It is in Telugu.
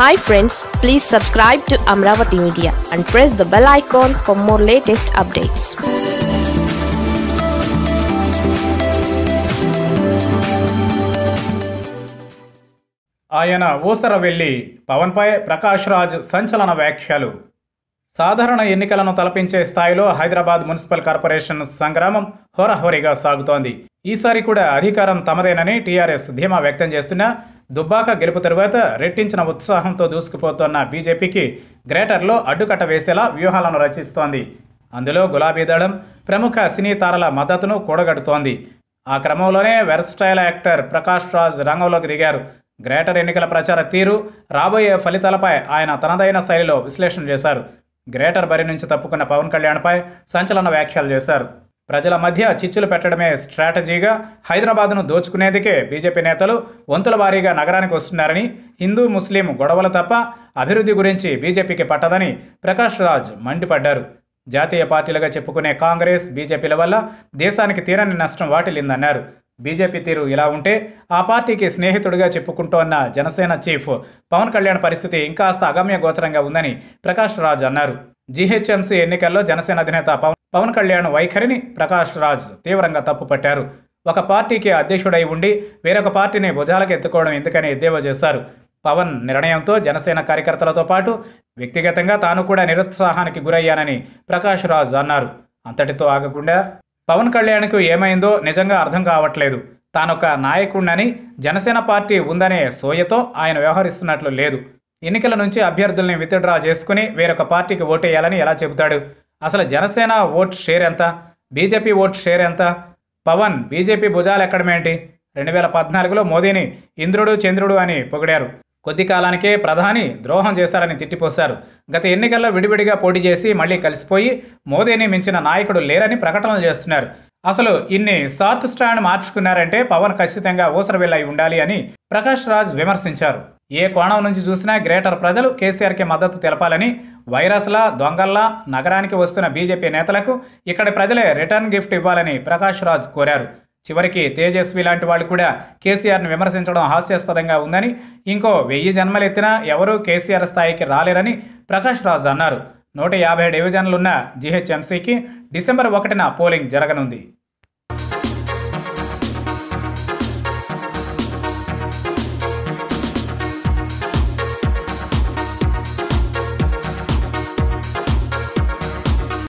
hi friends please subscribe to Amaravati media and press the bell icon for more latest updates ఆయన ఊసర వెళ్ళి పవన్పై ప్రకాష్ రాజ్ సంచలన వ్యాఖ్యలు సాధారణ ఎన్నికలను తలపించే స్థాయిలో హైదరాబాద్ మున్సిపల్ కార్పొరేషన్ సంగ్రామం హోరాహోరీగా సాగుతోంది ఈసారి కూడా అధికారం తమదేనని టీఆర్ఎస్ ధీమా వ్యక్తం చేస్తున్నా దుబ్బాక గెలుపు తరువాత రెట్టించిన ఉత్సాహంతో దూసుకుపోతున్న బీజేపీకి గ్రేటర్లో అడ్డుకట్ట వేసేలా వ్యూహాలను రచిస్తోంది అందులో గులాబీ దళం ప్రముఖ సినీ తారల మద్దతును కూడగడుతోంది ఆ క్రమంలోనే వెర్స్టైల్ యాక్టర్ ప్రకాష్ రాజ్ రంగంలోకి దిగారు గ్రేటర్ ఎన్నికల ప్రచార తీరు రాబోయే ఫలితాలపై ఆయన తనదైన శైలిలో విశ్లేషణ చేశారు గ్రేటర్ బరి నుంచి తప్పుకున్న పవన్ కళ్యాణ్పై సంచలన వ్యాఖ్యలు చేశారు ప్రజల మధ్య చిచ్చులు పెట్టడమే స్ట్రాటజీగా హైదరాబాద్ను దోచుకునేందుకే బీజేపీ నేతలు వంతుల వారీగా నగరానికి వస్తున్నారని హిందూ ముస్లిం గొడవలు తప్ప అభివృద్ధి గురించి బీజేపీకి పట్టదని ప్రకాష్ రాజ్ మండిపడ్డారు జాతీయ పార్టీలుగా చెప్పుకునే కాంగ్రెస్ బీజేపీల వల్ల దేశానికి తీరని నష్టం వాటిల్లిందన్నారు బీజేపీ తీరు ఇలా ఉంటే ఆ పార్టీకి స్నేహితుడిగా చెప్పుకుంటోన్న జనసేన చీఫ్ పవన్ కళ్యాణ్ పరిస్థితి ఇంకాస్త అగమ్య గోచరంగా ఉందని ప్రకాష్ రాజ్ అన్నారు జీహెచ్ఎంసీ ఎన్నికల్లో జనసేన అధినేత పవన్ పవన్ కళ్యాణ్ వైఖరిని ప్రకాష్ రాజ్ తీవ్రంగా తప్పుపట్టారు ఒక పార్టీకి అధ్యక్షుడై ఉండి వేరొక పార్టీని భుజాలకు ఎత్తుకోవడం ఎందుకని ఎద్దేవా చేశారు పవన్ నిర్ణయంతో జనసేన కార్యకర్తలతో పాటు వ్యక్తిగతంగా తాను కూడా నిరుత్సాహానికి గురయ్యానని ప్రకాష్ రాజ్ అన్నారు అంతటితో ఆగకుండా పవన్ కళ్యాణ్కు ఏమైందో నిజంగా అర్థం కావట్లేదు తానొక నాయకుడినని జనసేన పార్టీ ఉందనే సోయతో ఆయన వ్యవహరిస్తున్నట్లు లేదు ఎన్నికల నుంచి అభ్యర్థుల్ని విత్డ్రా చేసుకుని వేరొక పార్టీకి ఓటేయాలని ఎలా చెబుతాడు అసలు జనసేన ఓట్ షేర్ ఎంత బీజేపీ ఓట్ షేర్ ఎంత పవన్ బీజేపీ భుజాలు ఎక్కడమేంటి రెండు వేల పద్నాలుగులో మోదీని ఇంద్రుడు చంద్రుడు అని పొగిడారు కొద్ది కాలానికే ప్రధాని ద్రోహం చేస్తారని తిట్టిపోశారు గత ఎన్నికల్లో విడివిడిగా పోటీ చేసి మళ్ళీ కలిసిపోయి మోదీని మించిన నాయకుడు లేరని ప్రకటనలు చేస్తున్నారు అసలు ఇన్ని సాఫ్ట్ స్టాండ్ మార్చుకున్నారంటే పవన్ ఖచ్చితంగా ఓసరవెల్ అయి ఉండాలి అని ప్రకాష్ రాజ్ విమర్శించారు ఏ కోణం నుంచి చూసినా గ్రేటర్ ప్రజలు కేసీఆర్కి మద్దతు తెలపాలని వైరస్లా దొంగల్లా నగరానికి వస్తున్న బీజేపీ నేతలకు ఇక్కడి ప్రజలే రిటర్న్ గిఫ్ట్ ఇవ్వాలని ప్రకాష్ రాజ్ కోరారు చివరికి తేజస్వి లాంటి వాళ్ళు కూడా కేసీఆర్ను విమర్శించడం హాస్యాస్పదంగా ఉందని ఇంకో వెయ్యి జన్మలెత్తినా ఎవరూ కేసీఆర్ స్థాయికి రాలేరని ప్రకాష్ రాజ్ అన్నారు నూట యాభై డివిజన్లున్న జీహెచ్ఎంసీకి డిసెంబర్ ఒకటిన పోలింగ్ జరగనుంది